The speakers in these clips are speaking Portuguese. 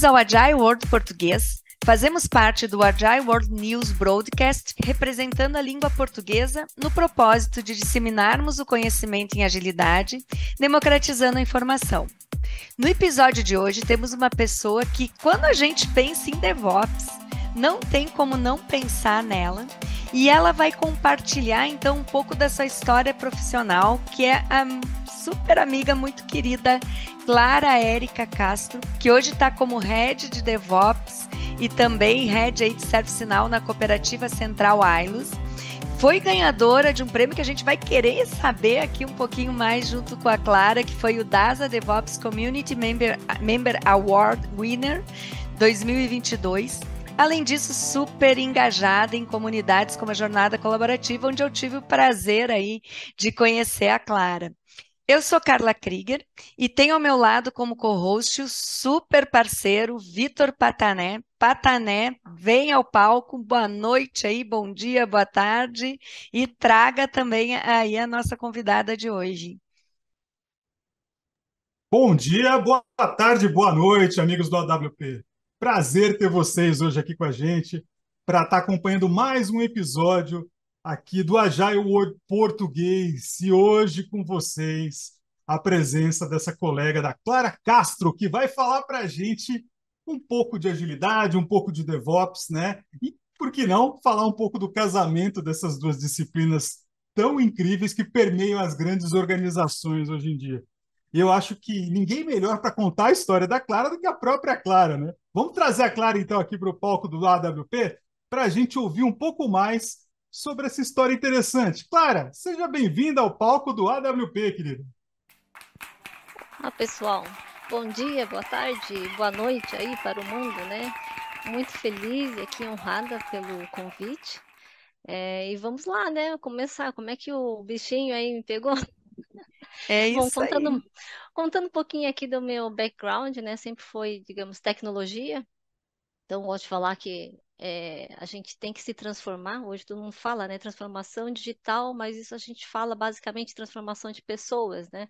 Bem-vindos ao Agile World Português. Fazemos parte do Agile World News Broadcast, representando a língua portuguesa no propósito de disseminarmos o conhecimento em agilidade, democratizando a informação. No episódio de hoje, temos uma pessoa que, quando a gente pensa em DevOps, não tem como não pensar nela. E ela vai compartilhar então um pouco da sua história profissional, que é a super amiga muito querida, Clara Érica Castro, que hoje está como Head de DevOps e também Head aí de Serve na Cooperativa Central Ailos. Foi ganhadora de um prêmio que a gente vai querer saber aqui um pouquinho mais junto com a Clara, que foi o DASA DevOps Community Member, Member Award Winner 2022. Além disso, super engajada em comunidades como a Jornada Colaborativa, onde eu tive o prazer aí de conhecer a Clara. Eu sou Carla Krieger e tenho ao meu lado como co-host o super parceiro Vitor Patané. Patané, vem ao palco, boa noite aí, bom dia, boa tarde e traga também aí a nossa convidada de hoje. Bom dia, boa tarde, boa noite, amigos do AWP. Prazer ter vocês hoje aqui com a gente para estar tá acompanhando mais um episódio aqui do Agile World Português e hoje com vocês a presença dessa colega da Clara Castro que vai falar para a gente um pouco de agilidade, um pouco de DevOps, né? E por que não falar um pouco do casamento dessas duas disciplinas tão incríveis que permeiam as grandes organizações hoje em dia. E eu acho que ninguém melhor para contar a história da Clara do que a própria Clara, né? Vamos trazer a Clara então aqui para o palco do AWP para a gente ouvir um pouco mais sobre essa história interessante. Clara, seja bem-vinda ao palco do AWP, querida. Olá, pessoal. Bom dia, boa tarde, boa noite aí para o mundo, né? Muito feliz e aqui honrada pelo convite. É, e vamos lá, né? Começar. Como é que o bichinho aí me pegou? É isso Bom, contando, aí. contando um pouquinho aqui do meu background, né? Sempre foi, digamos, tecnologia. Então, gosto de falar que é, a gente tem que se transformar. Hoje todo mundo fala, né? Transformação digital, mas isso a gente fala basicamente transformação de pessoas, né?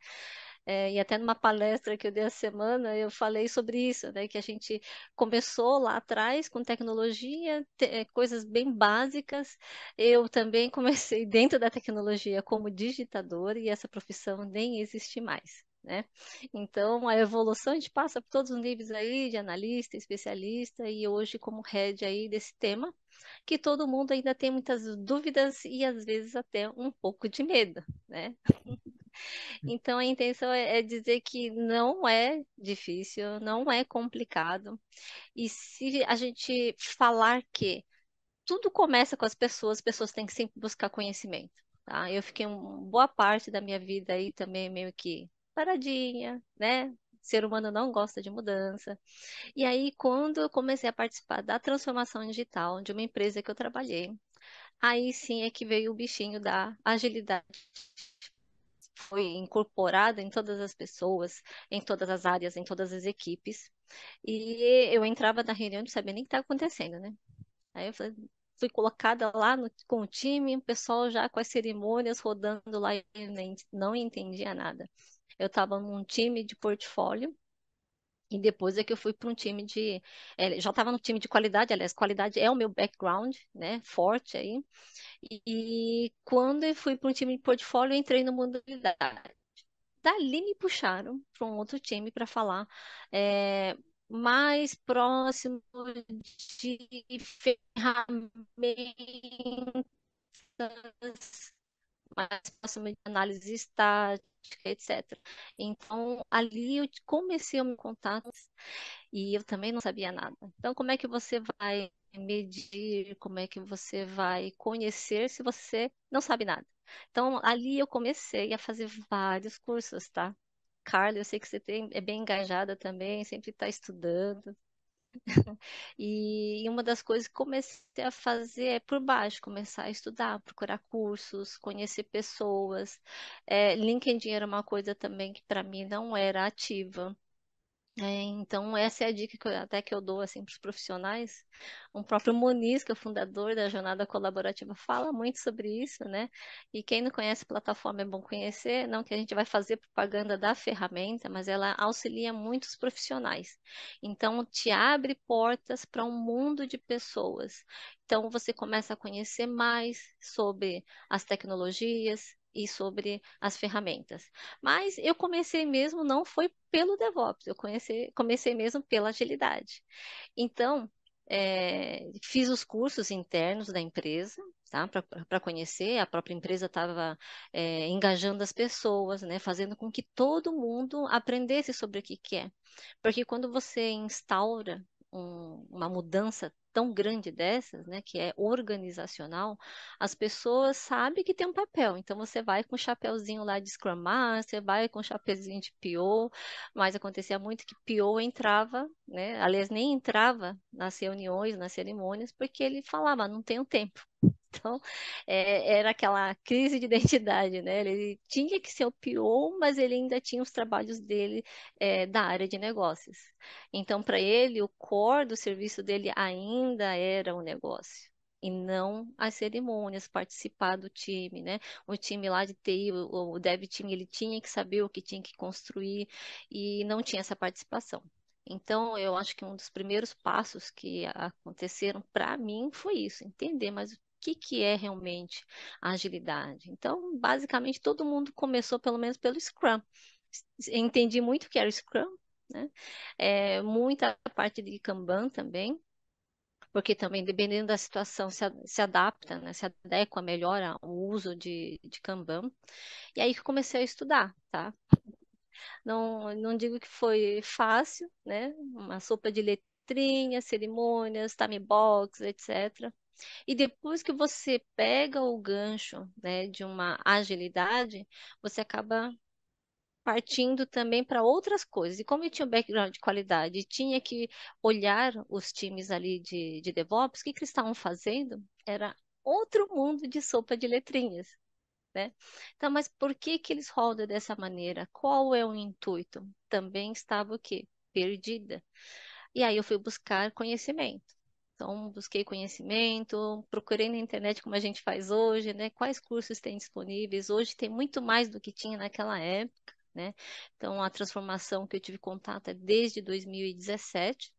É, e até numa palestra que eu dei a semana, eu falei sobre isso, né? Que a gente começou lá atrás com tecnologia, te, eh, coisas bem básicas. Eu também comecei dentro da tecnologia como digitador e essa profissão nem existe mais. Né? Então, a evolução a gente passa por todos os níveis aí de analista, especialista e hoje como head aí desse tema, que todo mundo ainda tem muitas dúvidas e às vezes até um pouco de medo, né? Então, a intenção é, é dizer que não é difícil, não é complicado. E se a gente falar que tudo começa com as pessoas, as pessoas têm que sempre buscar conhecimento. Tá? Eu fiquei uma boa parte da minha vida aí também meio que paradinha, né? ser humano não gosta de mudança. E aí, quando eu comecei a participar da transformação digital de uma empresa que eu trabalhei, aí sim é que veio o bichinho da agilidade foi incorporada em todas as pessoas, em todas as áreas, em todas as equipes. E eu entrava na reunião não sabia nem o que estava acontecendo, né? Aí eu falei, fui colocada lá no, com o time, o pessoal já com as cerimônias rodando lá e eu nem, não entendia nada eu estava num time de portfólio, e depois é que eu fui para um time de. É, já estava no time de qualidade, aliás, qualidade é o meu background, né? Forte aí. E, e quando eu fui para um time de portfólio, eu entrei no mundo de Dali me puxaram para um outro time para falar é, mais próximo de ferramentas mais próxima de análise estática, etc. Então, ali eu comecei o meu contato e eu também não sabia nada. Então, como é que você vai medir, como é que você vai conhecer se você não sabe nada? Então, ali eu comecei a fazer vários cursos, tá? Carla, eu sei que você tem, é bem engajada também, sempre está estudando. E uma das coisas que comecei a fazer é por baixo, começar a estudar, procurar cursos, conhecer pessoas. É, LinkedIn era uma coisa também que para mim não era ativa. É, então, essa é a dica que eu, até que eu dou assim, para os profissionais. O próprio Muniz, que é o fundador da Jornada Colaborativa, fala muito sobre isso, né? E quem não conhece a plataforma é bom conhecer, não que a gente vai fazer propaganda da ferramenta, mas ela auxilia muitos profissionais. Então, te abre portas para um mundo de pessoas. Então, você começa a conhecer mais sobre as tecnologias, e sobre as ferramentas. Mas eu comecei mesmo, não foi pelo DevOps, eu comecei, comecei mesmo pela agilidade. Então, é, fiz os cursos internos da empresa, tá? Para conhecer, a própria empresa estava é, eh, engajando as pessoas, né? Fazendo com que todo mundo aprendesse sobre o que, que é. Porque quando você instaura um, uma mudança tão grande dessas, né, que é organizacional, as pessoas sabem que tem um papel. Então você vai com o chapéuzinho lá de Scrum Master, vai com o chapéuzinho de PO, mas acontecia muito que PO entrava, né, aliás nem entrava nas reuniões, nas cerimônias, porque ele falava, ah, não tenho tempo. Então, é, era aquela crise de identidade, né? Ele tinha que ser o PO, mas ele ainda tinha os trabalhos dele é, da área de negócios. Então, para ele, o core do serviço dele ainda era o negócio e não as cerimônias, participar do time, né? O time lá de TI, o, o dev team, ele tinha que saber o que tinha que construir e não tinha essa participação. Então, eu acho que um dos primeiros passos que aconteceram para mim foi isso, entender mais que, que é realmente a agilidade. Então, basicamente, todo mundo começou pelo menos pelo Scrum. Entendi muito o que era o Scrum, né? É, muita parte de Kanban também, porque também, dependendo da situação, se, se adapta, né? se adequa, melhora o uso de, de Kanban. E aí que comecei a estudar, tá? Não, não digo que foi fácil, né? Uma sopa de letrinhas, cerimônias, time box, etc. E depois que você pega o gancho, né, de uma agilidade, você acaba partindo também para outras coisas. E como eu tinha um background de qualidade, tinha que olhar os times ali de, de DevOps, o que, que eles estavam fazendo era outro mundo de sopa de letrinhas. Né? Então, mas por que, que eles rodam dessa maneira? Qual é o intuito? Também estava o quê? Perdida. E aí eu fui buscar conhecimento. Então, busquei conhecimento, procurei na internet como a gente faz hoje, né? Quais cursos tem disponíveis? Hoje tem muito mais do que tinha naquela época, né? Então, a transformação que eu tive contato é desde 2017.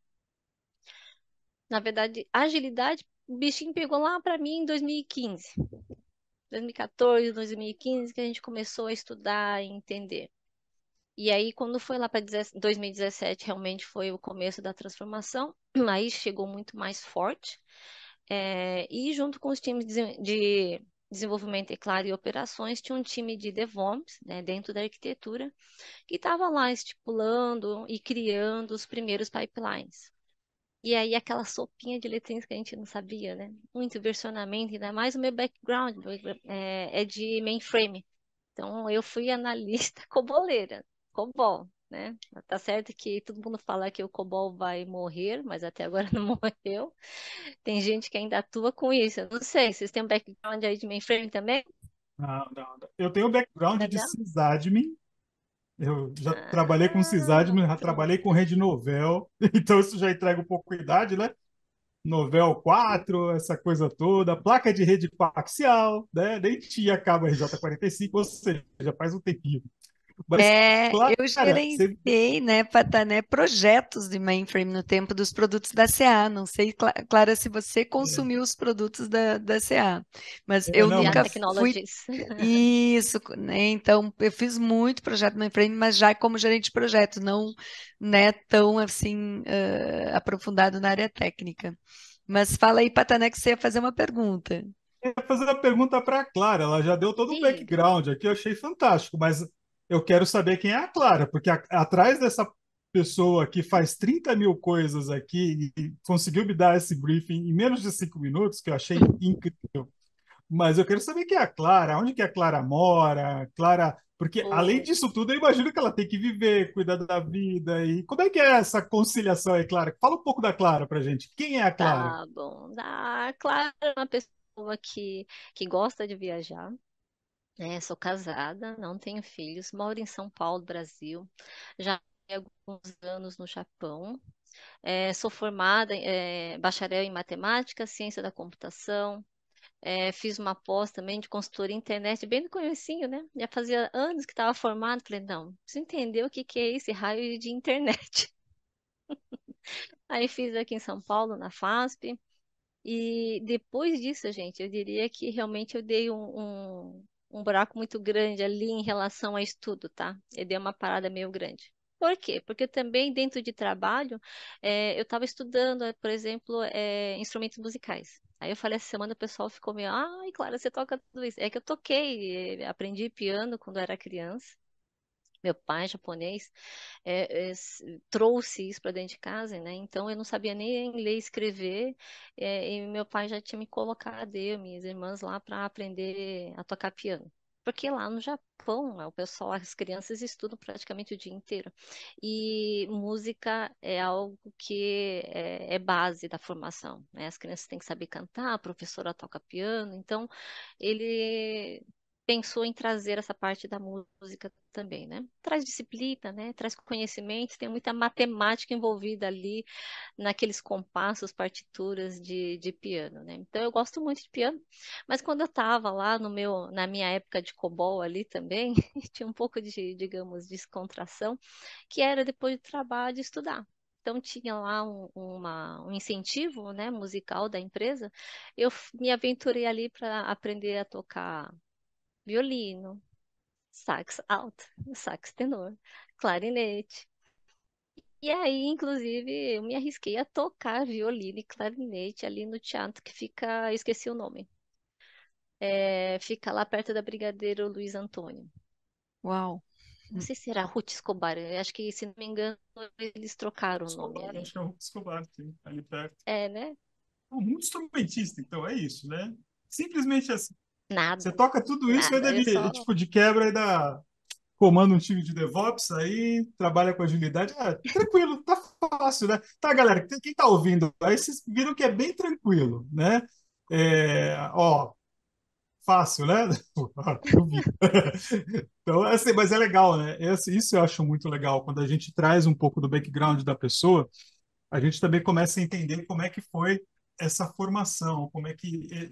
Na verdade, agilidade, o bichinho pegou lá para mim em 2015. 2014, 2015, que a gente começou a estudar e entender. E aí, quando foi lá para 2017, realmente foi o começo da transformação, aí chegou muito mais forte. É, e junto com os times de desenvolvimento, é claro, e operações, tinha um time de DevOps, né, dentro da arquitetura, que estava lá estipulando e criando os primeiros pipelines. E aí aquela sopinha de letrinhas que a gente não sabia, né? Muito versionamento, ainda mais o meu background é, é de mainframe. Então eu fui analista coboleira. COBOL, né? Tá certo que todo mundo fala que o COBOL vai morrer, mas até agora não morreu. Tem gente que ainda atua com isso. Eu não sei, vocês têm um background aí de mainframe também? Não, não, não. Eu tenho background de sysadmin. Eu já ah, trabalhei com sysadmin, já trabalhei com rede novel, então isso já entrega um pouco de idade, né? Novel 4, essa coisa toda, placa de rede coaxial, né? Nem tinha cabo RJ45, ou seja, já faz um tempinho. Mas, é, claro, eu gerenciei, você... né, Patané, projetos de mainframe no tempo dos produtos da CA. Não sei, Clara, se você é. consumiu é. os produtos da, da CA, mas é, eu, eu nunca fui... Isso, né, então eu fiz muito projeto mainframe, mas já como gerente de projeto, não né, tão assim uh, aprofundado na área técnica. Mas fala aí, Patané, que você ia fazer uma pergunta. Eu ia fazer uma pergunta para a Clara, ela já deu todo Sim. o background aqui, eu achei fantástico, mas eu quero saber quem é a Clara, porque a, atrás dessa pessoa que faz 30 mil coisas aqui e, e conseguiu me dar esse briefing em menos de cinco minutos, que eu achei incrível. Mas eu quero saber quem é a Clara, onde que a Clara mora, Clara, porque hum. além disso tudo, eu imagino que ela tem que viver, cuidar da vida e como é que é essa conciliação aí, Clara? Fala um pouco da Clara pra gente. Quem é a Clara? Tá bom. A Clara é uma pessoa que, que gosta de viajar, é, sou casada, não tenho filhos, moro em São Paulo, Brasil, já há alguns anos no Japão. É, sou formada é, bacharel em matemática, ciência da computação. É, fiz uma pós também de consultoria internet, bem no comecinho, né? Já fazia anos que estava formada. Falei, não, preciso entender o que, que é esse raio de internet. Aí fiz aqui em São Paulo, na FASP. E depois disso, gente, eu diria que realmente eu dei um, um um buraco muito grande ali em relação a estudo, tá? Ele deu uma parada meio grande. Por quê? Porque também dentro de trabalho, é, eu estava estudando, eh, por exemplo, é, instrumentos musicais. Aí eu falei essa semana, o pessoal ficou meio, ai, Clara, você toca tudo isso. É que eu toquei, aprendi piano quando era criança meu pai japonês é, é, trouxe isso para dentro de casa, né? Então eu não sabia nem ler e escrever é, e meu pai já tinha me colocado eu, minhas irmãs lá para aprender a tocar piano. Porque lá no Japão, né, o pessoal, as crianças estudam praticamente o dia inteiro. E música é algo que é, é base da formação. Né? As crianças têm que saber cantar, a professora toca piano. Então, ele pensou em trazer essa parte da música também, né? Traz disciplina, né? Traz conhecimento, tem muita matemática envolvida ali naqueles compassos, partituras de, de piano, né? Então eu gosto muito de piano, mas quando eu estava lá no meu, na minha época de cobol ali também, tinha um pouco de, digamos, descontração, que era depois do trabalho de estudar. Então tinha lá um, uma, um incentivo né, musical da empresa. Eu me aventurei ali para aprender a tocar violino, sax alto, sax tenor, clarinete. E aí, inclusive, eu me arrisquei a tocar violino e clarinete ali no teatro que fica, esqueci o nome. É, fica lá perto da Brigadeiro Luiz Antônio. Uau. Não sei se era Ruth Escobar, acho que, se não me engano, eles trocaram o nome ali. Acho que é Ruth Escobar, ali perto. É, né? É um instrumentista, então, é isso, né? Simplesmente assim. Nada. Você toca tudo isso Nada, ainda de, só... tipo, de quebra ainda comanda um time de DevOps aí, trabalha com agilidade. É, tranquilo, tá fácil, né? Tá, galera, quem tá ouvindo aí, vocês viram que é bem tranquilo, né? É, ó, fácil, né? então, é assim, mas é legal, né? Esse, é assim, isso eu acho muito legal, quando a gente traz um pouco do background da pessoa, a gente também começa a entender como é que foi essa formação, como é que eh,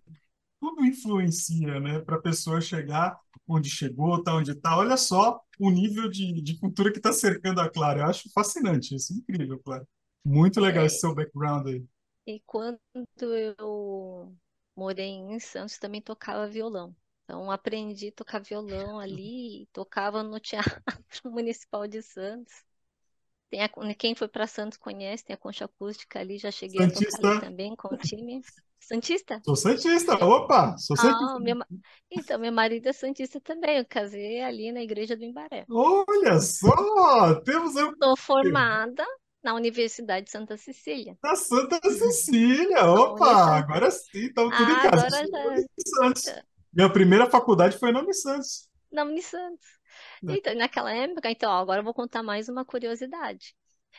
tudo influencia, né, para a pessoa chegar onde chegou, tá onde tá. Olha só o nível de, de cultura que está cercando a Clara. Eu acho fascinante isso, incrível, Clara. Muito legal é. esse seu background aí. E quando eu morei em Santos, também tocava violão. Então, aprendi a tocar violão ali, tocava no Teatro Municipal de Santos. Tem a, quem foi para Santos conhece, tem a concha acústica ali, já cheguei Santista. a tocar ali também com o time. Santista? Sou Santista, é. opa! Sou ah, Santista. Então, meu marido é Santista também. Eu casei ali na igreja do Imbaré. Olha só! Temos. Estou formada na Universidade de Santa Cecília. Na Santa Cecília! Opa! Agora sim, estamos então ah, tudo ah, em casa. Agora já. Minha primeira faculdade foi na Unisantos. Na Unisantos. É. Então, naquela época, então, ó, agora eu vou contar mais uma curiosidade.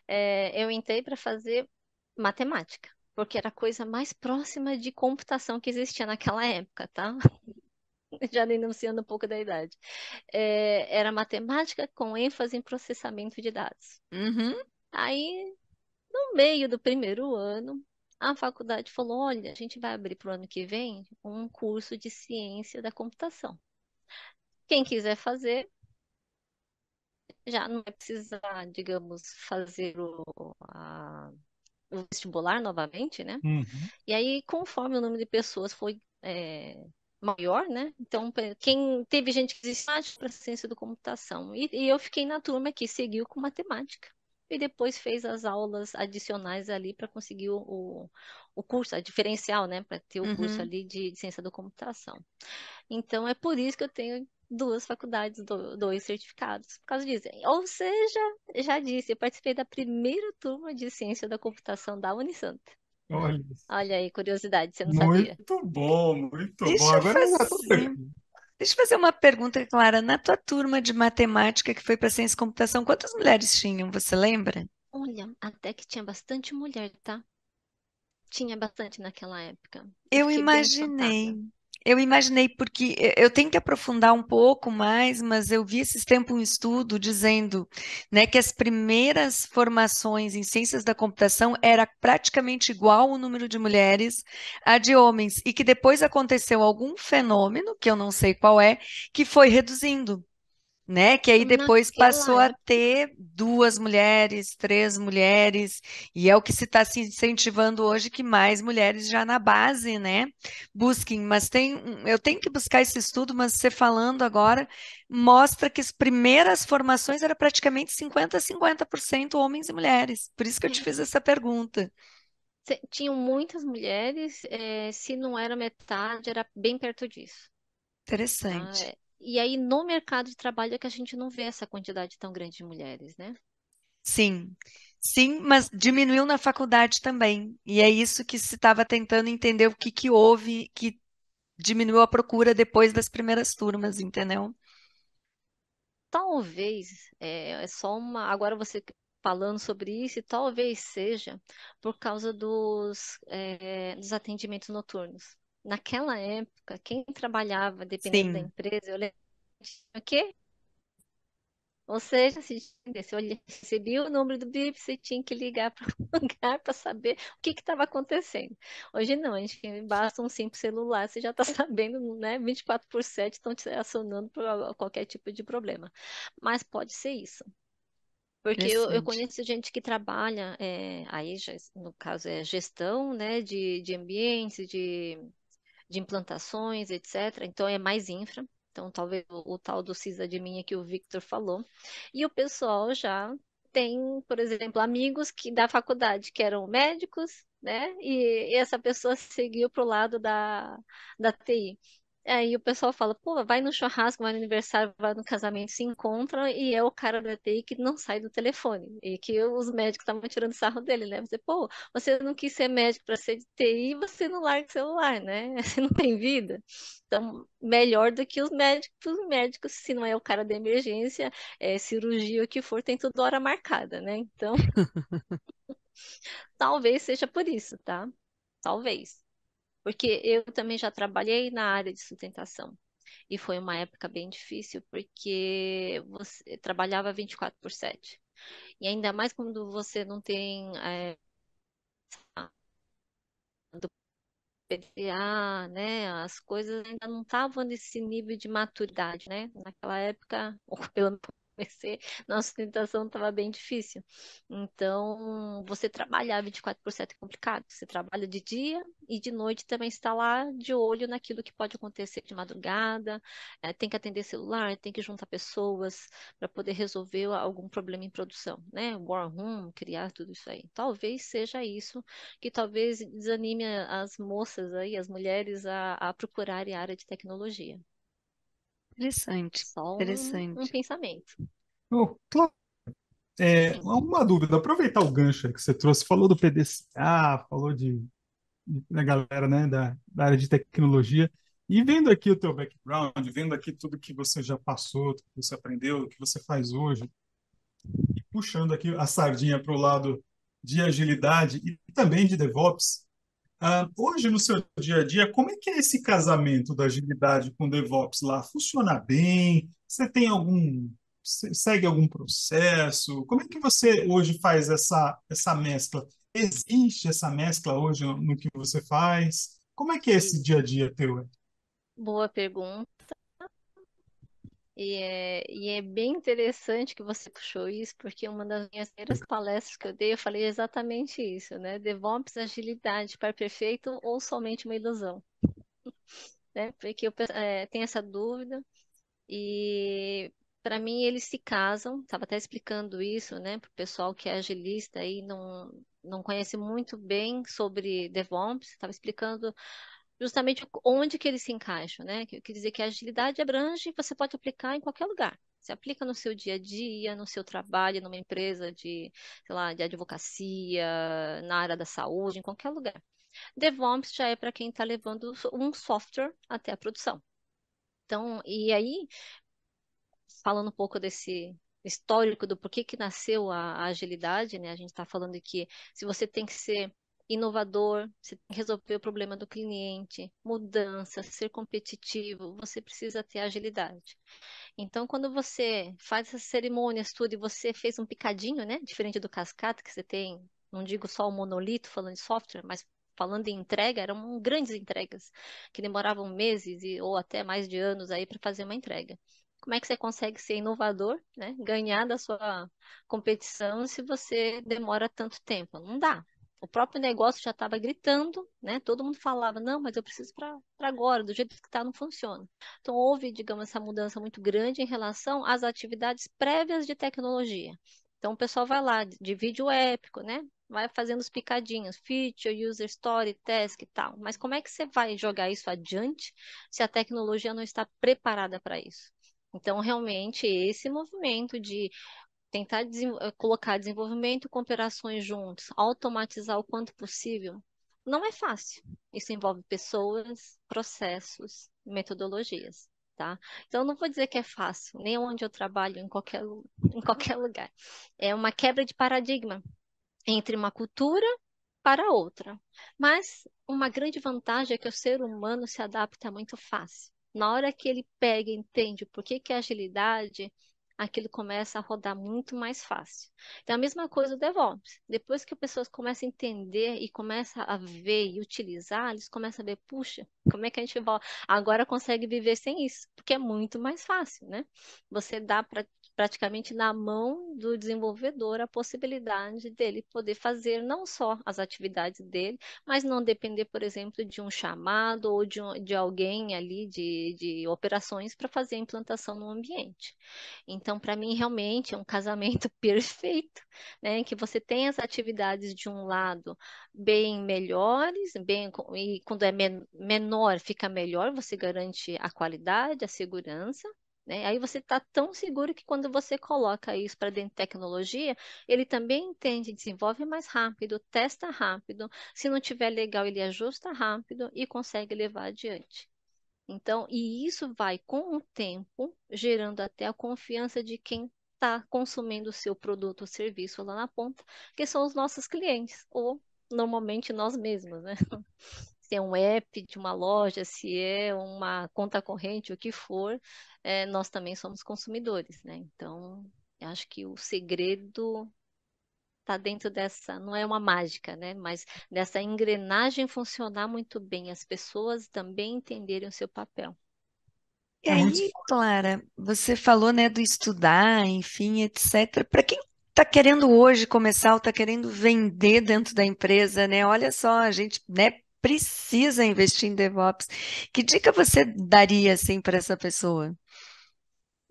É, eu entrei para fazer matemática porque era a coisa mais próxima de computação que existia naquela época, tá? Já denunciando um pouco da idade. É, era matemática com ênfase em processamento de dados. Uhum. Aí, no meio do primeiro ano, a faculdade falou: olha, a gente vai abrir para o ano que vem um curso de ciência da computação. Quem quiser fazer, já não vai precisar, digamos, fazer o, a, o vestibular novamente, né? Uhum. E aí, conforme o número de pessoas foi é, maior, né? Então, quem teve gente que desistiu para ah, ciência do computação. E, e, eu fiquei na turma que seguiu com matemática. E depois fez as aulas adicionais ali para conseguir o, o curso, a diferencial, né? Para ter o uhum. curso ali de, de ciência da computação. Então, é por isso que eu tenho duas faculdades, dois certificados por causa disso. Ou seja, já disse, eu participei da primeira turma de ciência da computação da Unisanta. Olha, Olha aí, curiosidade, você não muito sabia. Muito bom, muito Deixa bom. Agora eu fazer... Deixa eu fazer uma pergunta, Clara. Na tua turma de matemática que foi para ciência e computação, quantas mulheres tinham, você lembra? Olha, até que tinha bastante mulher, tá? Tinha bastante naquela época. Eu Fiquei imaginei. Eu imaginei, porque eu tenho que aprofundar um pouco mais, mas eu vi esses tempos um estudo dizendo né, que as primeiras formações em ciências da computação era praticamente igual o número de mulheres a de homens, e que depois aconteceu algum fenômeno, que eu não sei qual é, que foi reduzindo né? Que aí depois Naquela... passou a ter duas mulheres, três mulheres, e é o que se está se incentivando hoje que mais mulheres já na base, né? Busquem, mas tem, eu tenho que buscar esse estudo, mas você falando agora mostra que as primeiras formações era praticamente 50 a 50% homens e mulheres. Por isso que eu te fiz essa pergunta. Tinham muitas mulheres, eh, se não era metade, era bem perto disso. Interessante. Ah, é. E aí, no mercado de trabalho, é que a gente não vê essa quantidade tão grande de mulheres, né? Sim, sim, mas diminuiu na faculdade também. E é isso que se estava tentando entender o que, que houve, que diminuiu a procura depois das primeiras turmas, entendeu? Talvez, é, é só uma. Agora você falando sobre isso, talvez seja por causa dos, é, dos atendimentos noturnos naquela época, quem trabalhava, dependendo Sim. da empresa, eu lembro o quê? Ou seja, se você recebia o número do BIP, você tinha que ligar para um lugar para saber o que estava acontecendo. Hoje não, a gente basta um simples celular, você já está sabendo, né? 24 por 7 estão te acionando por qualquer tipo de problema. Mas pode ser isso. Porque eu, eu, conheço gente que trabalha, é, aí no caso é gestão né, de, de ambientes, de de implantações, etc. Então é mais infra. Então, talvez o, o tal do CISA de minha que o Victor falou. E o pessoal já tem, por exemplo, amigos que da faculdade que eram médicos, né? E, e essa pessoa seguiu para o lado da, da TI. Aí é, o pessoal fala, pô, vai no churrasco, vai no aniversário, vai no casamento, se encontra e é o cara da TI que não sai do telefone. E que os médicos estavam tirando sarro dele, né? Você, pô, você não quis ser médico para ser de TI, você não larga o celular, né? Você não tem vida. Então, melhor do que os médicos, os médicos, se não é o cara da emergência, é cirurgia, o que for, tem tudo hora marcada, né? Então, talvez seja por isso, tá? Talvez porque eu também já trabalhei na área de sustentação. E foi uma época bem difícil, porque você trabalhava 24 por 7. E ainda mais quando você não tem é, do PDA, né? As coisas ainda não estavam nesse nível de maturidade, né? Naquela época, ou pelo comecei, nossa sustentação estava bem difícil. Então, você trabalhar 24 por 7 é complicado. Você trabalha de dia e de noite também está lá de olho naquilo que pode acontecer de madrugada, é, tem que atender celular, tem que juntar pessoas para poder resolver algum problema em produção, né? War room, criar tudo isso aí. Talvez seja isso que talvez desanime as moças aí, as mulheres a, a procurarem a área de tecnologia. Interessante, Só um, interessante. um pensamento. Oh, claro. É, uma dúvida, aproveitar o gancho que você trouxe, falou do PDCA, falou de, de da galera né, da, da área de tecnologia. E vendo aqui o teu background, vendo aqui tudo que você já passou, tudo que você aprendeu, o que você faz hoje, e puxando aqui a sardinha para o lado de agilidade e também de DevOps, Uh, hoje, no seu dia a dia, como é que é esse casamento da agilidade com DevOps lá? Funciona bem? Você tem algum. segue algum processo? Como é que você hoje faz essa, essa mescla? Existe essa mescla hoje no que você faz? Como é que é esse dia a dia teu? É? Boa pergunta. E é, e é bem interessante que você puxou isso, porque uma das minhas primeiras palestras que eu dei, eu falei exatamente isso, né? DevOps, agilidade para perfeito ou somente uma ilusão? né? Porque eu é, tenho essa dúvida e para mim eles se casam. Estava até explicando isso, né, para o pessoal que é agilista e não não conhece muito bem sobre DevOps. Estava explicando justamente onde que eles se encaixam, né? Quer dizer que a agilidade abrange, você pode aplicar em qualquer lugar. Você aplica no seu dia a dia, no seu trabalho, numa empresa de, sei lá, de advocacia, na área da saúde, em qualquer lugar. DevOps já é para quem está levando um software até a produção. Então, e aí, falando um pouco desse histórico do porquê que nasceu a, a agilidade, né? A gente está falando que se você tem que ser inovador, resolver o problema do cliente, mudança, ser competitivo, você precisa ter agilidade. Então, quando você faz essas cerimônias, tudo, e você fez um picadinho, né? Diferente do cascata que você tem, não digo só o monolito falando de software, mas falando em entrega, eram grandes entregas, que demoravam meses e, ou até mais de anos aí para fazer uma entrega como é que você consegue ser inovador, né? ganhar da sua competição se você demora tanto tempo? Não dá o próprio negócio já estava gritando, né? Todo mundo falava, não, mas eu preciso para agora, do jeito que está não funciona. Então houve, digamos, essa mudança muito grande em relação às atividades prévias de tecnologia. Então o pessoal vai lá, divide o épico, né? Vai fazendo os picadinhos, feature, user story, task e tal. Mas como é que você vai jogar isso adiante se a tecnologia não está preparada para isso? Então, realmente, esse movimento de tentar eh, colocar desenvolvimento com operações juntos, automatizar o quanto possível, não é fácil. Isso envolve pessoas, processos, metodologias. Tá? Então, não vou dizer que é fácil, nem onde eu trabalho, em qualquer, em qualquer lugar. É uma quebra de paradigma entre uma cultura para outra. Mas uma grande vantagem é que o ser humano se adapta muito fácil. Na hora que ele pega e entende por que, que a é agilidade aquilo começa a rodar muito mais fácil. Então, é a mesma coisa o DevOps. Depois que as pessoas começam a entender e começam a ver e utilizar, eles começam a ver, puxa, como é que a gente agora consegue viver sem isso? Porque é muito mais fácil, né? Você dá para praticamente na mão do desenvolvedor a possibilidade dele poder fazer não só as atividades dele, mas não depender, por exemplo, de um chamado ou de, um, de alguém ali de, de operações para fazer a implantação no ambiente. Então, para mim, realmente é um casamento perfeito, né? Que você tem as atividades de um lado bem melhores, bem e quando é men menor fica melhor, você garante a qualidade, a segurança né? Aí você está tão seguro que quando você coloca isso para dentro de tecnologia, ele também entende, desenvolve mais rápido, testa rápido, se não tiver legal, ele ajusta rápido e consegue levar adiante. Então, e isso vai com o tempo gerando até a confiança de quem está consumindo o seu produto ou serviço lá na ponta, que são os nossos clientes, ou normalmente nós mesmos, né? é um app de uma loja, se é uma conta corrente, o que for, é, nós também somos consumidores, né? Então, acho que o segredo está dentro dessa, não é uma mágica, né? Mas dessa engrenagem funcionar muito bem, as pessoas também entenderem o seu papel. E é aí, Clara, você falou, né, do estudar, enfim, etc. Para quem está querendo hoje começar ou está querendo vender dentro da empresa, né? Olha só, a gente, né, precisa investir em DevOps. Que dica você daria assim para essa pessoa?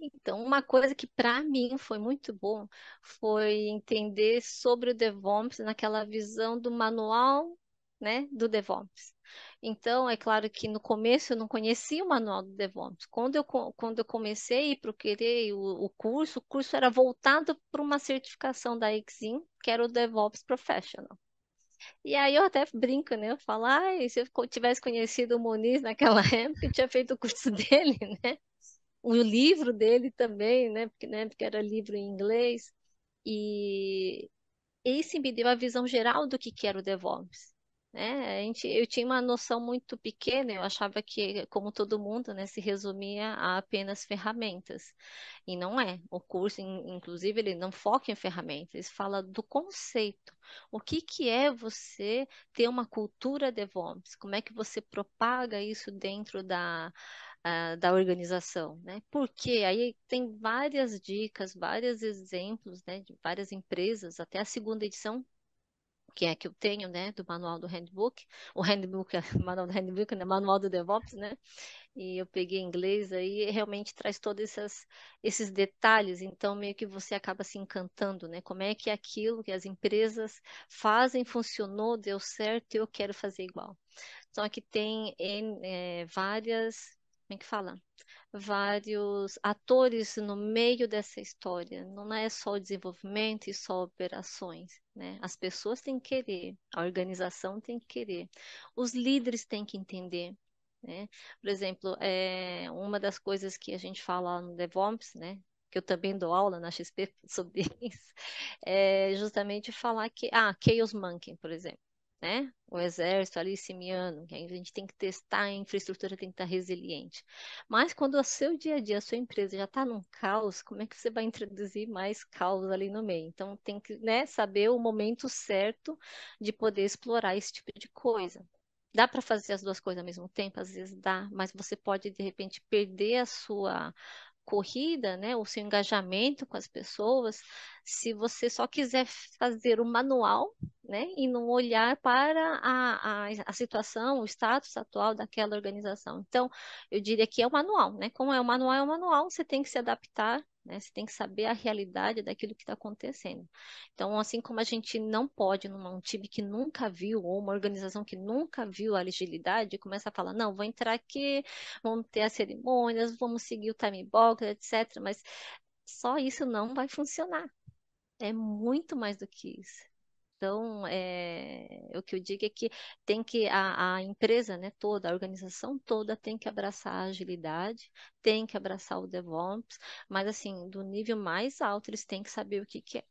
Então, uma coisa que para mim foi muito bom foi entender sobre o DevOps naquela visão do manual, né, do DevOps. Então, é claro que no começo eu não conhecia o manual do DevOps. Quando eu, quando eu comecei a procurar o, o curso, o curso era voltado para uma certificação da Exim, que era o DevOps Professional. E aí eu até brinco, né? Eu falo, e se eu tivesse conhecido o Moniz naquela época, eu tinha feito o curso dele, né? O livro dele também, né? Porque na né? época era livro em inglês. E esse me deu a visão geral do que, que era o DevOps né? A gente, eu tinha uma noção muito pequena, eu achava que, como todo mundo, né, se resumia a apenas ferramentas. E não é. O curso, inclusive, ele não foca em ferramentas, ele fala do conceito. O que, que é você ter uma cultura DevOps? Como é que você propaga isso dentro da, ah, da organização, né? Porque aí tem várias dicas, vários exemplos, né, de várias empresas, até a segunda edição que é que eu tenho, né, do manual do handbook, o handbook, manual do handbook, né, manual do DevOps, né, e eu peguei inglês aí, e realmente traz todos esses, esses detalhes, então meio que você acaba se encantando, né, como é que é aquilo que as empresas fazem funcionou, deu certo, eu quero fazer igual. Então aqui tem é, várias como é que fala? Vários atores no meio dessa história. Não é só o desenvolvimento e só operações. Né? As pessoas têm que querer, a organização tem que querer, os líderes têm que entender. Né? Por exemplo, é, uma das coisas que a gente fala no DevOps, né? que eu também dou aula na XP sobre isso, é justamente falar que, ah, Chaos Monkey, por exemplo né? O exército ali simiano, que a gente tem que testar, a infraestrutura tem que estar resiliente. Mas quando o seu dia a dia, a sua empresa já está num caos, como é que você vai introduzir mais caos ali no meio? Então tem que né, saber o momento certo de poder explorar esse tipo de coisa. Dá para fazer as duas coisas ao mesmo tempo? Às vezes dá, mas você pode, de repente, perder a sua corrida, né, o seu engajamento com as pessoas, se você só quiser fazer o manual, né, e não olhar para a, a, a situação, o status atual daquela organização. Então, eu diria que é o manual, né, como é o manual, é o manual, você tem que se adaptar né? Você tem que saber a realidade daquilo que está acontecendo. Então, assim como a gente não pode, num um time que nunca viu, ou uma organização que nunca viu a agilidade, começa a falar, não, vou entrar aqui, vamos ter as cerimônias, vamos seguir o time box, etc. Mas só isso não vai funcionar. É muito mais do que isso. Então, é, o que eu digo é que tem que a, a, empresa, né, toda, a organização toda tem que abraçar a agilidade, tem que abraçar o DevOps, mas assim, do nível mais alto, eles têm que saber o que, que é.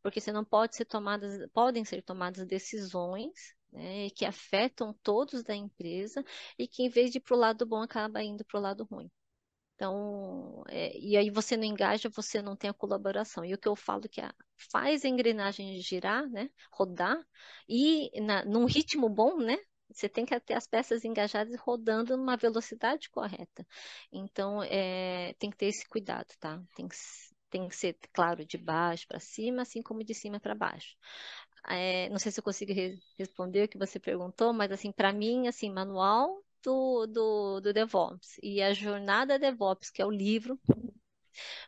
Porque senão não pode ser tomadas, podem ser tomadas decisões né, que afetam todos da empresa e que em vez de ir para o lado bom acaba indo para o lado ruim. Então, é, e aí você não engaja, você não tem a colaboração. E o que eu falo que é faz a engrenagem girar, né, rodar, e na, num ritmo bom, né, você tem que ter as peças engajadas e rodando numa velocidade correta. Então, é, tem que ter esse cuidado, tá? Tem que, tem que ser claro de baixo para cima, assim como de cima para baixo. É, não sei se eu consigo re responder o que você perguntou, mas assim, para mim, assim, manual do, do, do DevOps e a Jornada DevOps, que é o livro,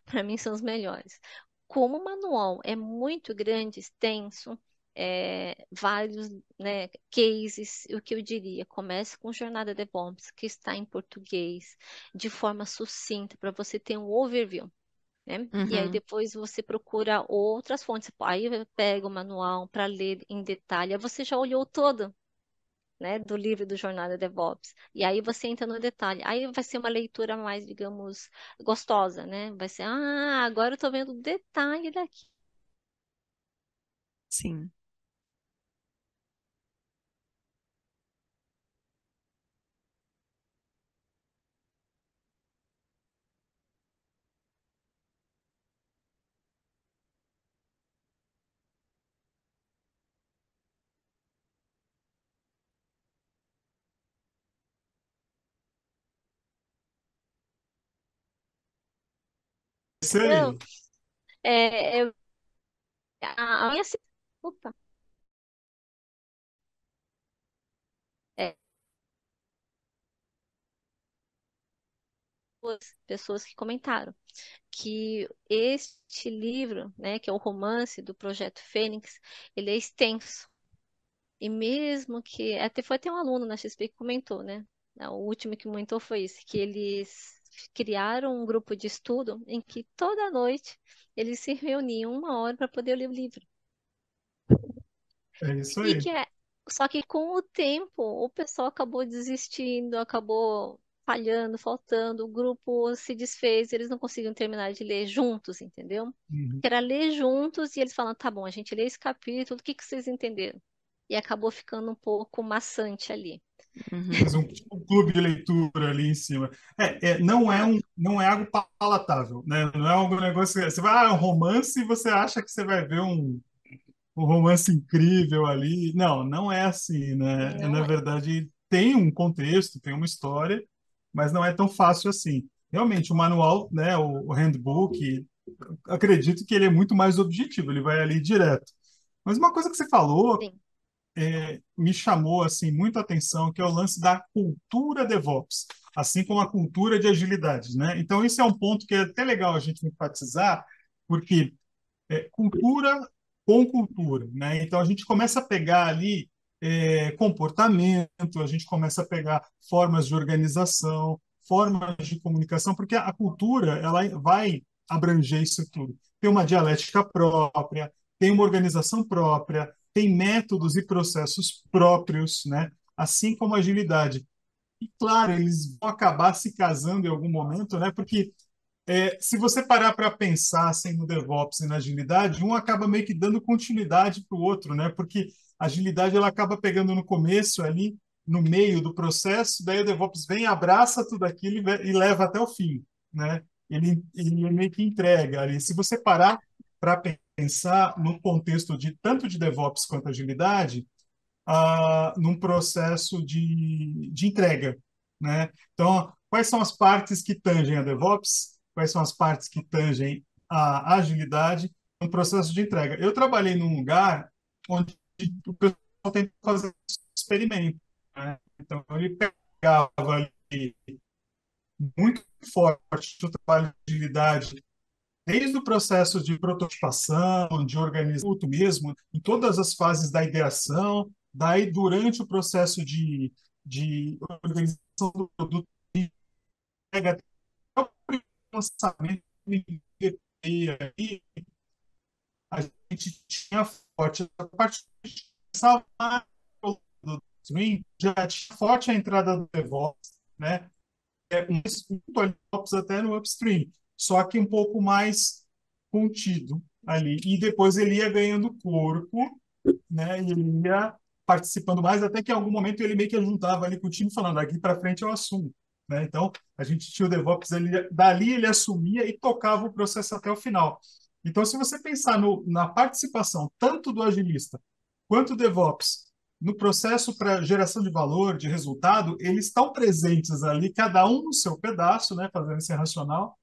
para mim são os melhores. Como o manual é muito grande, extenso, é, vários né, cases, o que eu diria, comece com Jornada DevOps, que está em português, de forma sucinta, para você ter um overview. Né? Uhum. E aí uhum. depois você procura outras fontes, aí pega o manual para ler em detalhe, aí você já olhou todo, né, do livro do Jornada DevOps. E aí você entra no detalhe. Aí vai ser uma leitura mais, digamos, gostosa, né? Vai ser, ah, agora eu estou vendo o detalhe daqui. Sim. Sei. é, eu- a, a minha. Opa, é, pessoas que comentaram que este livro, né, que é o romance do Projeto Fênix, ele é extenso. E mesmo que. Até foi até um aluno na XP que comentou, né? O último que comentou foi isso, que eles criaram um grupo de estudo em que toda noite eles se reuniam uma hora para poder ler o livro. É isso aí. Que é... Só que com o tempo, o pessoal acabou desistindo, acabou falhando, faltando, o grupo se desfez, eles não conseguiam terminar de ler juntos, entendeu? Uhum. Era ler juntos e eles falam, tá bom, a gente lê esse capítulo, o que, que vocês entenderam? E acabou ficando um pouco maçante ali. Uhum. um, um, clube de leitura ali em cima. É, é, não, é um, não é algo palatável, né? Não é algum negócio. Você vai, ah, é um romance e você acha que você vai ver um, um romance incrível ali. Não, não é assim, né? É. Na verdade, tem um contexto, tem uma história, mas não é tão fácil assim. Realmente, o manual, né, o, o handbook, acredito que ele é muito mais objetivo, ele vai ali direto. Mas uma coisa que você falou, Sim é, me chamou assim muito atenção, que é o lance da cultura DevOps, assim como a cultura de agilidade. Né? Então, esse é um ponto que é até legal a gente enfatizar, porque é, cultura com cultura. Né? Então, a gente começa a pegar ali é, comportamento, a gente começa a pegar formas de organização, formas de comunicação, porque a cultura ela vai abranger isso tudo. Tem uma dialética própria, tem uma organização própria, tem métodos e processos próprios, né? assim como a agilidade. E claro, eles vão acabar se casando em algum momento, né? porque é, se você parar para pensar assim, no DevOps e na agilidade, um acaba meio que dando continuidade para o outro, né? porque a agilidade ela acaba pegando no começo ali, no meio do processo, daí o DevOps vem, abraça tudo aquilo e, leva até o fim. Né? Ele, ele meio que entrega ali. Se você parar para pensar, pensar num contexto de tanto de DevOps quanto agilidade, uh, num processo de, de entrega, né? Então, quais são as partes que tangem a DevOps? Quais são as partes que tangem a agilidade no processo de entrega? Eu trabalhei num lugar onde o pessoal tem que fazer experimento, né? Então, ele pegava ali muito forte o trabalho de agilidade desde o processo de prototipação, de organização mesmo, em todas as fases da ideação, daí durante o processo de, de organização do produto, pega o lançamento e aí a gente tinha forte a partir de começar do stream, já tinha forte a entrada do DevOps, né? É, um, um DevOps até no upstream só que um pouco mais contido ali. E depois ele ia ganhando corpo, né? ele ia participando mais, até que em algum momento ele meio que juntava ali com o time, falando: aqui para frente eu assumo. Né? Então, a gente tinha o DevOps ali, dali ele assumia e tocava o processo até o final. Então, se você pensar no, na participação tanto do agilista quanto do DevOps no processo para geração de valor, de resultado, eles estão presentes ali, cada um no seu pedaço, né, fazendo esse racional,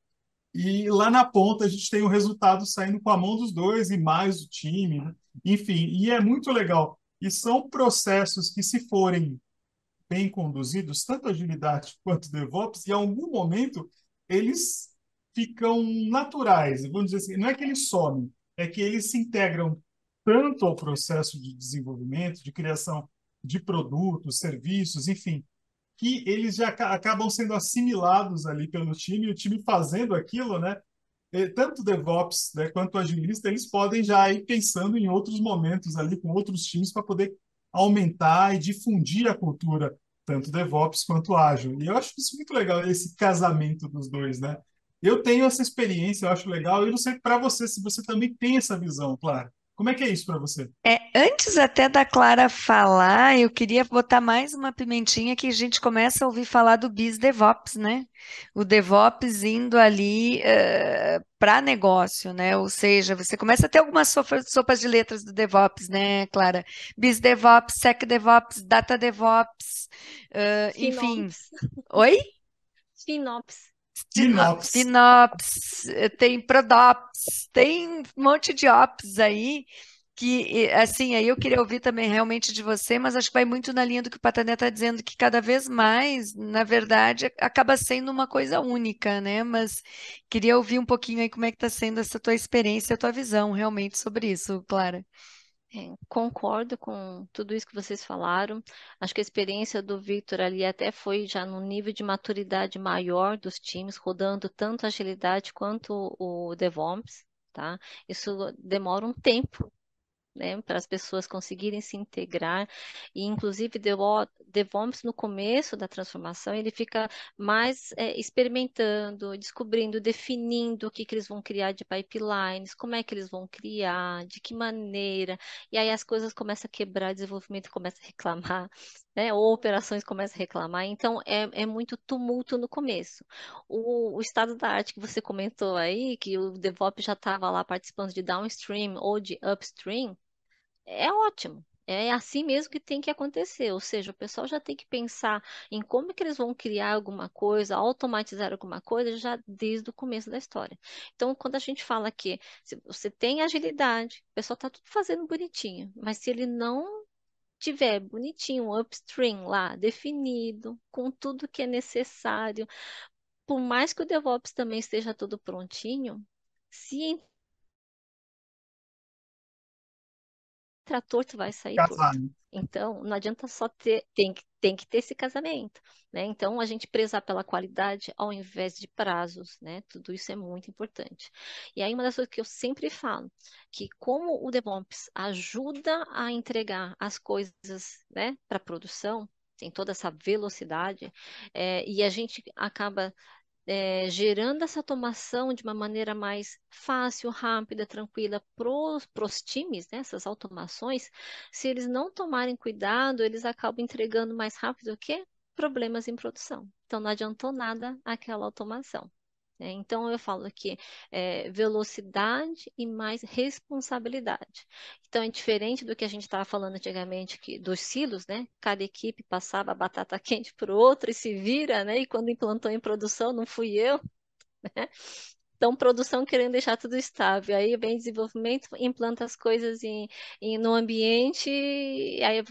e lá na ponta a gente tem o resultado saindo com a mão dos dois e mais o time, né? enfim, e é muito legal. E são processos que, se forem bem conduzidos, tanto agilidade quanto DevOps, em algum momento eles ficam naturais, vamos dizer assim, não é que eles somem, é que eles se integram tanto ao processo de desenvolvimento, de criação de produtos, serviços, enfim, que eles já acabam sendo assimilados ali pelo time, e o time fazendo aquilo, né? É, tanto DevOps né, quanto o agilista, eles podem já ir pensando em outros momentos ali com outros times para poder aumentar e difundir a cultura, tanto DevOps quanto ágil. E eu acho isso muito legal, esse casamento dos dois, né? Eu tenho essa experiência, eu acho legal, eu não sei para você se você também tem essa visão, claro. Como é que é isso para você? É, antes até da Clara falar, eu queria botar mais uma pimentinha que a gente começa a ouvir falar do Biz DevOps, né? O DevOps indo ali uh, eh, para negócio, né? Ou seja, você começa a ter algumas sopas, sopas de letras do DevOps, né, Clara? Biz DevOps, Sec DevOps, Data DevOps, uh, enfim. Oi? Finops. Sinops. Sinops, eh, tem Prodops, tem um monte de ops aí que assim, aí eu queria ouvir também realmente de você, mas acho que vai muito na linha do que o Patané está dizendo, que cada vez mais, na verdade, acaba sendo uma coisa única, né? Mas queria ouvir um pouquinho aí como é que está sendo essa tua experiência, a tua visão realmente sobre isso, Clara. É, concordo com tudo isso que vocês falaram. Acho que a experiência do Victor ali até foi já num nível de maturidade maior dos times, rodando tanto a agilidade quanto o DevOps, tá? Isso demora um tempo né, para as pessoas conseguirem se integrar. E, inclusive, DevOps, no começo da transformação, ele fica mais é, experimentando, descobrindo, definindo o que, que eles vão criar de pipelines, como é que eles vão criar, de que maneira. E aí as coisas começam a quebrar, o desenvolvimento começa a reclamar, né, ou operações começam a reclamar. Então, é, é muito tumulto no começo. O, o estado da arte que você comentou aí, que o DevOps já estava lá participando de downstream ou de upstream, é ótimo. É assim mesmo que tem que acontecer, ou seja, o pessoal já tem que pensar em como que eles vão criar alguma coisa, automatizar alguma coisa já desde o começo da história. Então, quando a gente fala que você tem agilidade, o pessoal está tudo fazendo bonitinho, mas se ele não tiver bonitinho upstream lá definido, com tudo que é necessário, por mais que o DevOps também esteja todo prontinho, se trator tu vai sair torto. Então, não adianta só ter, tem que, tem que ter esse casamento, né? Então, a gente prezar pela qualidade ao invés de prazos, né? Tudo isso é muito importante. E aí, uma das coisas que eu sempre falo, que como o DevOps ajuda a entregar as coisas, né, para produção, tem toda essa velocidade, é, e a gente acaba é, gerando essa automação de uma maneira mais fácil, rápida, tranquila para os times, né, essas automações, se eles não tomarem cuidado, eles acabam entregando mais rápido o quê? Problemas em produção. Então, não adiantou nada aquela automação. Né? Então, eu falo aqui é, eh, velocidade e mais responsabilidade. Então, é diferente do que a gente estava falando antigamente que, dos silos, né? Cada equipe passava a batata quente para o outro e se vira, né? E quando implantou em produção, não fui eu, né? Então, produção querendo deixar tudo estável. Aí vem desenvolvimento, implanta as coisas em, em no ambiente, aí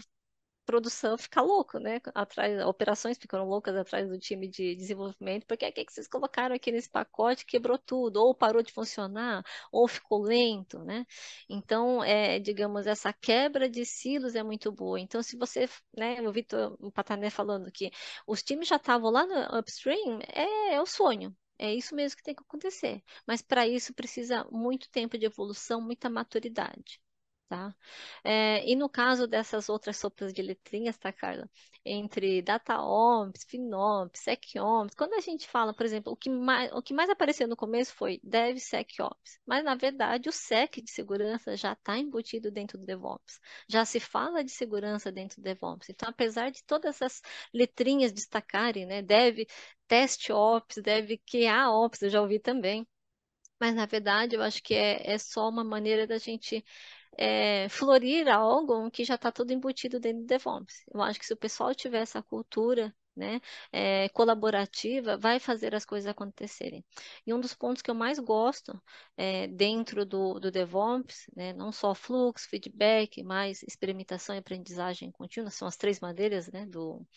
produção fica louco, né? Atrás, operações ficaram loucas atrás do time de desenvolvimento, porque o que, vocês colocaram aqui nesse pacote quebrou tudo, ou parou de funcionar, ou ficou lento, né? Então, é, digamos, essa quebra de silos é muito boa. Então, se você, né, o Vitor Patané falando que os times já estavam lá no upstream, é, é o sonho, é isso mesmo que tem que acontecer. Mas para isso precisa muito tempo de evolução, muita maturidade. Tá? É, e no caso dessas outras sopas de letrinhas, tá, Carla? Entre DataOps, FinOps, SecOps, quando a gente fala, por exemplo, o que mais, o que mais apareceu no começo foi DevSecOps, mas na verdade o Sec de segurança já está embutido dentro do DevOps, já se fala de segurança dentro do DevOps. Então, apesar de todas essas letrinhas destacarem, né, Dev TestOps Dev QA Ops, eu já ouvi também. Mas, na verdade, eu acho que é, é só uma maneira da gente é, florir algo que já está tudo embutido dentro do DevOps. Eu acho que se o pessoal tiver essa cultura né, é, colaborativa, vai fazer as coisas acontecerem. E um dos pontos que eu mais gosto é, dentro do, do DevOps, né, não só fluxo, feedback, mas experimentação e aprendizagem contínua, são as três madeiras né, do,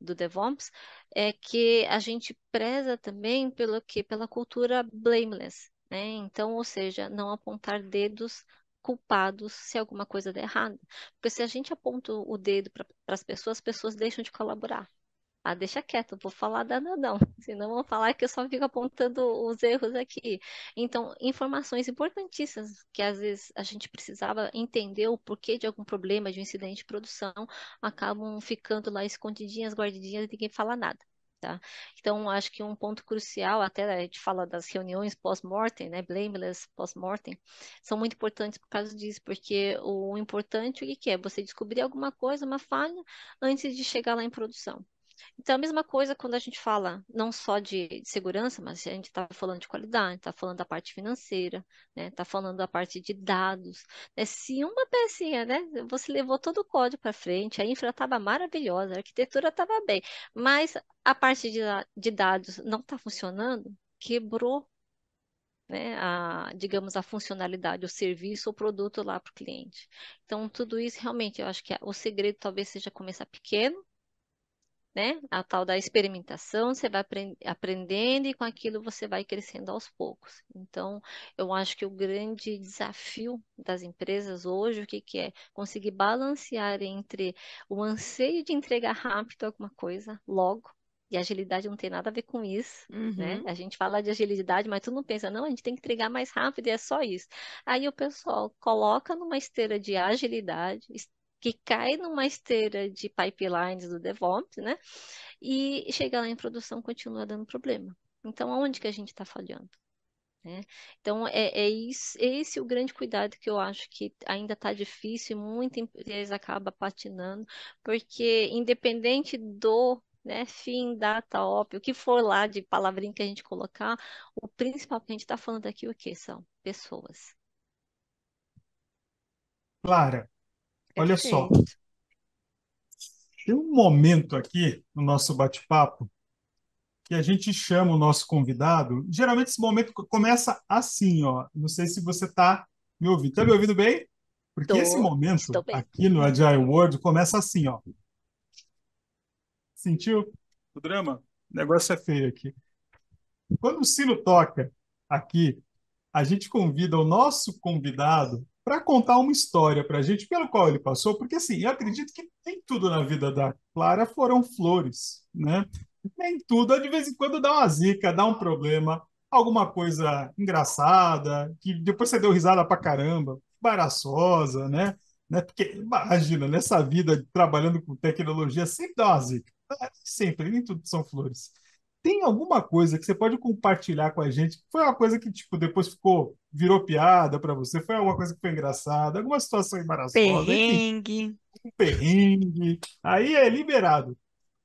do DevOps, é que a gente preza também pelo que? Pela cultura blameless. Né? Então, ou seja, não apontar dedos culpados se alguma coisa der errado. Porque se a gente aponta o dedo para as pessoas, as pessoas deixam de colaborar. Ah, deixa quieto, vou falar danadão, senão vão falar é que eu só fico apontando os erros aqui. Então, informações importantíssimas que às vezes a gente precisava entender o porquê de algum problema, de um incidente de produção, acabam ficando lá escondidinhas, guardidinhas e ninguém fala nada. Tá? Então, acho que um ponto crucial, até a gente fala das reuniões pós-mortem, né, blameless pós-mortem, são muito importantes por causa disso, porque o importante, o que é? Você descobrir alguma coisa, uma falha, antes de chegar lá em produção. Então, a mesma coisa quando a gente fala não só de segurança, mas a gente está falando de qualidade, está falando da parte financeira, está né? Tá falando da parte de dados. Né? Se uma pecinha, né? você levou todo o código para frente, a infra estava maravilhosa, a arquitetura estava bem, mas a parte de, de dados não está funcionando, quebrou né, a, digamos, a funcionalidade, o serviço, o produto lá para o cliente. Então, tudo isso realmente, eu acho que é, o segredo talvez seja começar pequeno, né? A tal da experimentação, você vai aprendendo e com aquilo você vai crescendo aos poucos. Então, eu acho que o grande desafio das empresas hoje, o que, que é? Conseguir balancear entre o anseio de entregar rápido alguma coisa, logo, e agilidade não tem nada a ver com isso, né? uhum. né? A gente fala de agilidade, mas tu não pensa, não, a gente tem que entregar mais rápido e é só isso. Aí o pessoal coloca numa esteira de agilidade, que cai numa esteira de pipelines do DevOps, né? E chega lá em produção, continua dando problema. Então, aonde que a gente está falhando? Né? Então, é, é, isso, é, esse o grande cuidado que eu acho que ainda está difícil e muita empresa acaba patinando, porque independente do né, fim, data, op, o que for lá de palavrinha que a gente colocar, o principal que a gente está falando aqui, é o que são? Pessoas. Clara, Olha só, tem um momento aqui no nosso bate-papo que a gente chama o nosso convidado. Geralmente esse momento começa assim, ó. Não sei se você está me ouvindo. Está me ouvindo bem? Porque tô, esse momento aqui no Agile World começa assim, ó. Sentiu o drama? O negócio é feio aqui. Quando o sino toca aqui, a gente convida o nosso convidado para contar uma história para a gente, pelo qual ele passou, porque assim, eu acredito que nem tudo na vida da Clara foram flores, né? Nem tudo, de vez em quando dá uma zica, dá um problema, alguma coisa engraçada, que depois você deu risada para caramba, embaraçosa, né? né? Porque, imagina, nessa vida trabalhando com tecnologia, sempre dá uma zica. Ah, sempre, nem tudo são flores tem alguma coisa que você pode compartilhar com a gente? Foi uma coisa que, tipo, depois ficou, virou piada para você? Foi alguma coisa que foi engraçada? Alguma situação embaraçosa? Perrengue. Enfim, um perrengue. Aí é liberado.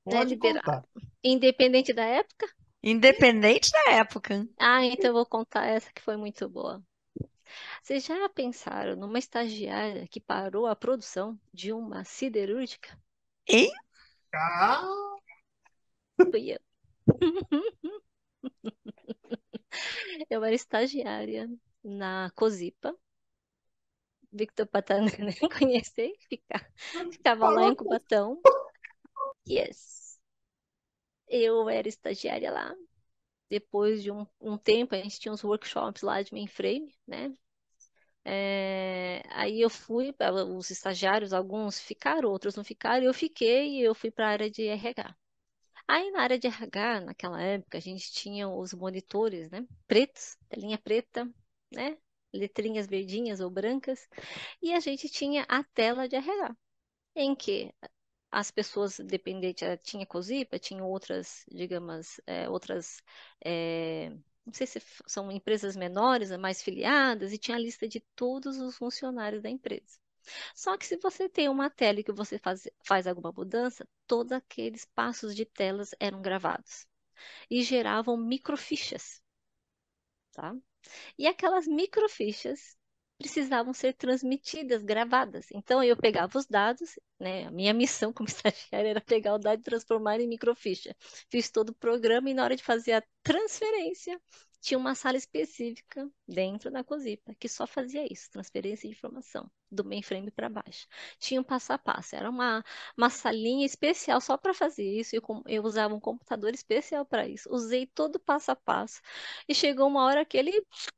É pode é liberado. contar. Independente da época? Independente da época. Ah, então eu vou contar essa que foi muito boa. Vocês já pensaram numa estagiária que parou a produção de uma siderúrgica? Hein? Ah! Fui eu. Eu era estagiária na Cosipa. Victor Patana conhecer, fica, ficava lá em Cubatão. Yes. Eu era estagiária lá. Depois de um, um tempo, a gente tinha uns workshops lá de mainframe, né? É, aí eu fui, para os estagiários, alguns ficaram, outros não ficaram, eu fiquei e eu fui para a área de RH. Aí na área de RH, naquela época, a gente tinha os monitores, né? Pretos, telinha preta, né? Letrinhas verdinhas ou brancas, e a gente tinha a tela de RH, em que as pessoas dependentes eh, tinha COSIPA, tinha outras, digamos, é, outras, é, não sei se são empresas menores, mais filiadas, e tinha a lista de todos os funcionários da empresa. Só que se você tem uma tela e que você faz, faz alguma mudança, todos aqueles passos de telas eram gravados e geravam microfichas. Tá? E aquelas microfichas precisavam ser transmitidas, gravadas. Então eu pegava os dados, né? A minha missão como estagiária era pegar o dado e transformar em microficha. Fiz todo o programa e na hora de fazer a transferência, tinha uma sala específica dentro da COSIPA que só fazia isso, transferência de informação do mainframe para baixo. Tinha um passo a passo, era uma, uma salinha especial só para fazer isso, eu, eu usava um computador especial para isso, usei todo o passo a passo, e chegou uma hora que ele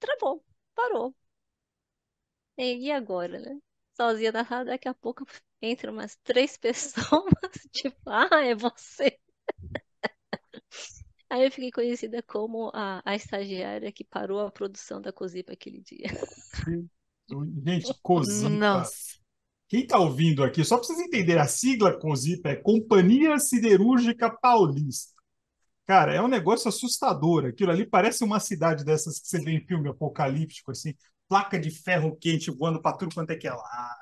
travou, parou. E, agora, né? Sozinha na sala, daqui a pouco entre umas três pessoas, tipo, ah, é você. Aí eu fiquei conhecida como a, a estagiária que parou a produção da para aquele dia. Gente, COSIPA. Nossa. Quem está ouvindo aqui, só para vocês entenderem, a sigla COSIPA é Companhia Siderúrgica Paulista. Cara, é um negócio assustador. Aquilo ali parece uma cidade dessas que você vê em filme apocalíptico, assim, placa de ferro quente voando para tudo quanto é que é lá,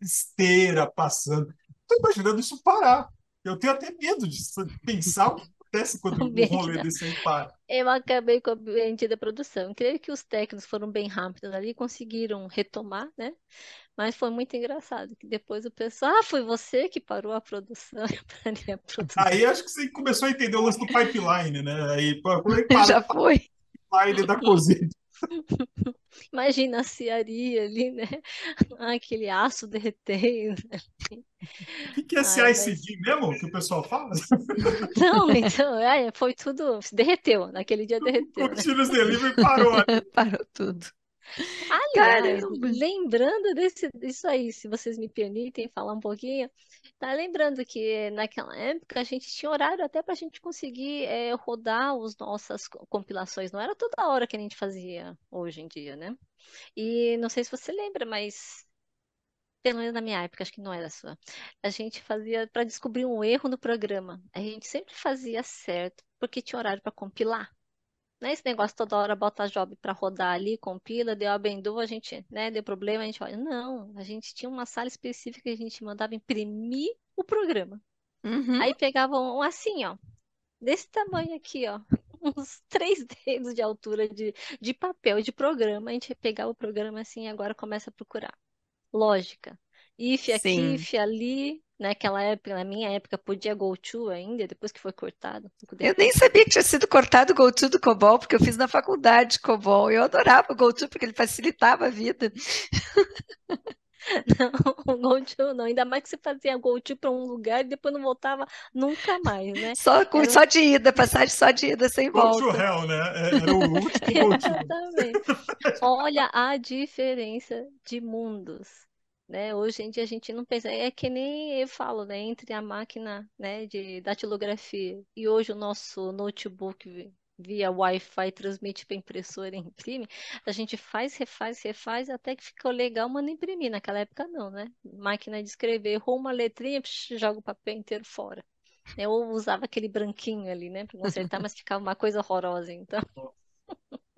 esteira passando. Estou imaginando isso parar. Eu tenho até medo de pensar o que acontece quando o um rolê desse para? Eu acabei com a ambiente da produção. Creio que os técnicos foram bem rápidos ali, conseguiram retomar, né? Mas foi muito engraçado, que depois o pessoal, ah, foi você que parou a produção, a produção. Aí acho que você começou a entender o lance do pipeline, né? Aí, como é que para Já foi. O pipeline da cozinha Imagina a cearia ali, né? Ah, aquele aço derretendo. O que, que é esse mas... mesmo que o pessoal fala? Não, então, é, foi tudo. Derreteu, naquele dia derreteu. O né? Tiros parou. parou tudo. Aliás, ah, Caramba. lembrando desse, disso aí, se vocês me permitem falar um pouquinho, tá lembrando que naquela época a gente tinha horário até para a gente conseguir é, rodar as nossas compilações, não era toda hora que a gente fazia hoje em dia, né? E não sei se você lembra, mas pelo menos na minha época, acho que não era a sua. A gente fazia para descobrir um erro no programa. A gente sempre fazia certo, porque tinha horário para compilar né, esse negócio toda hora bota job para rodar ali, compila, deu abendou, a gente, né, deu problema, a gente olha. Não, a gente tinha uma sala específica que a gente mandava imprimir o programa. Uhum. Aí pegavam um assim, ó, desse tamanho aqui, ó, uns três dedos de altura de, de papel de programa. A gente pegava o programa assim e agora começa a procurar. Lógica, IF aqui, é Sim. IF é ali. Naquela né, época, na minha época, podia to ainda, depois que foi cortado. Eu nem sabia que tinha sido cortado o to do COBOL, porque eu fiz na faculdade COBOL. Eu adorava o to, porque ele facilitava a vida. Não, o to não. Ainda mais que você fazia to para um lugar e depois não voltava nunca mais, né? Só, com, era... só de ida, passagem só de ida, sem Go volta. GoTo Hell, né? É, era o último GoTo. Exatamente. Olha a diferença de mundos. Né? Hoje em dia a gente não pensa, é que nem eu falo, né? Entre a máquina, né, de datilografia e hoje o nosso notebook via Wi-Fi transmite para impressora e imprime, a gente faz, refaz, refaz, até que ficou legal, manda imprimir. Naquela época não, né? Máquina de escrever, errou uma letrinha, psh, joga o papel inteiro fora. Eu né? usava aquele branquinho ali, né, para não acertar, mas ficava uma coisa horrorosa, então.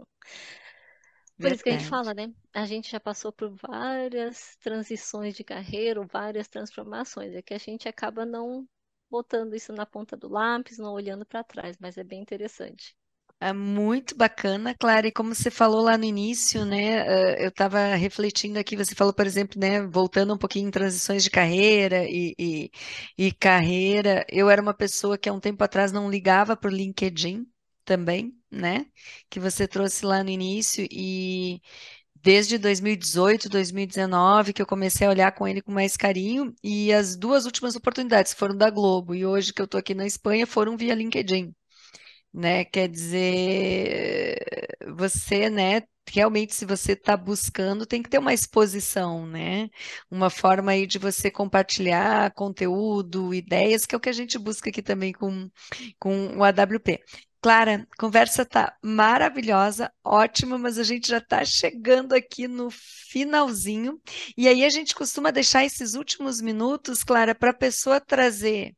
Por isso que a gente fala, né? A gente já passou por várias transições de carreira, várias transformações. É que a gente acaba não botando isso na ponta do lápis, não olhando para trás, mas é bem interessante. É muito bacana, Clara, e como você falou lá no início, né? Eh, eu estava refletindo aqui, você falou, por exemplo, né? Voltando um pouquinho em transições de carreira e, e, e carreira. Eu era uma pessoa que há um tempo atrás não ligava para o LinkedIn também né? Que você trouxe lá no início e desde 2018, 2019 que eu comecei a olhar com ele com mais carinho e as duas últimas oportunidades foram da Globo e hoje que eu estou aqui na Espanha foram via LinkedIn, né? Quer dizer, você, né? Realmente, se você está buscando, tem que ter uma exposição, né? Uma forma aí de você compartilhar conteúdo, ideias, que é o que a gente busca aqui também com, com o AWP. Clara, conversa tá maravilhosa, ótima, mas a gente já está chegando aqui no finalzinho. E aí a gente costuma deixar esses últimos minutos, Clara, para a pessoa trazer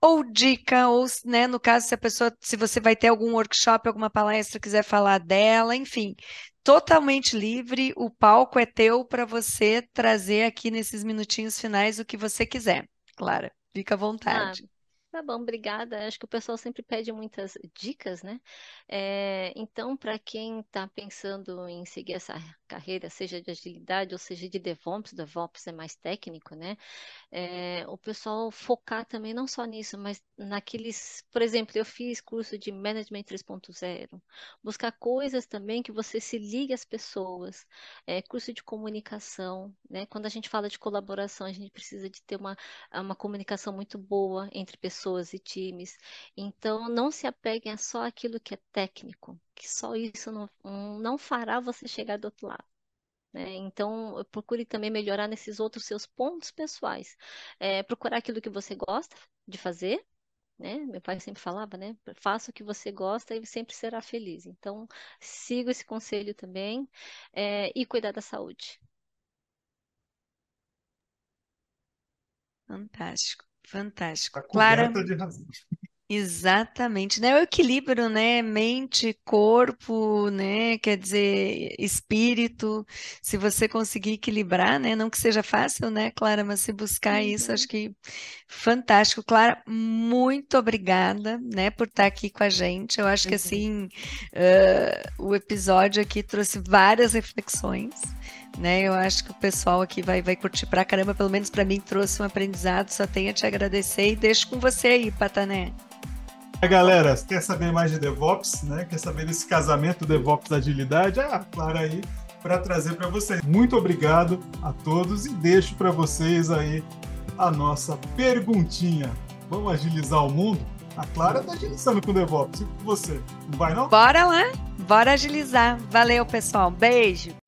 ou dica, ou né, no caso se a pessoa, se você vai ter algum workshop, alguma palestra, quiser falar dela, enfim, totalmente livre, o palco é teu para você trazer aqui nesses minutinhos finais o que você quiser. Clara, fica à ah, vontade. Ah. Tá bom, obrigada. Acho que o pessoal sempre pede muitas dicas, né? É, então, para quem está pensando em seguir essa carreira, seja de agilidade ou seja de DevOps, DevOps é mais técnico, né? É, o pessoal focar também não só nisso, mas naqueles, por exemplo, eu fiz curso de Management 3.0, buscar coisas também que você se ligue às pessoas, é, curso de comunicação, né? Quando a gente fala de colaboração, a gente precisa de ter uma, uma comunicação muito boa entre pessoas e times. Então, não se apeguem a só aquilo que é técnico, que só isso não, não fará você chegar do outro lado. Né? Então, procure também melhorar nesses outros seus pontos pessoais. É, procurar aquilo que você gosta de fazer, né? Meu pai sempre falava, né? Faça o que você gosta e sempre será feliz. Então, siga esse conselho também é, e cuidar da saúde. Fantástico, fantástico. Tá Clara. De razão. Exatamente, né? É o equilíbrio, né? Mente, corpo, né? Quer dizer, espírito. Se você conseguir equilibrar, né? Não que seja fácil, né, Clara? Mas se buscar uhum. isso, acho que fantástico. Clara, muito obrigada, né, por estar aqui com a gente. Eu acho uhum. que, assim, uh, o episódio aqui trouxe várias reflexões né? Eu acho que o pessoal aqui vai, vai curtir pra caramba, pelo menos para mim trouxe um aprendizado, só tenho a te agradecer e deixo com você aí, Patané galera, quer saber mais de DevOps, né? Quer saber desse casamento DevOps agilidade? Ah, Clara aí para trazer para vocês. Muito obrigado a todos e deixo para vocês aí a nossa perguntinha. Vamos agilizar o mundo? A Clara tá agilizando com DevOps e com você. Não vai não? Bora lá, bora agilizar. Valeu, pessoal. Beijo.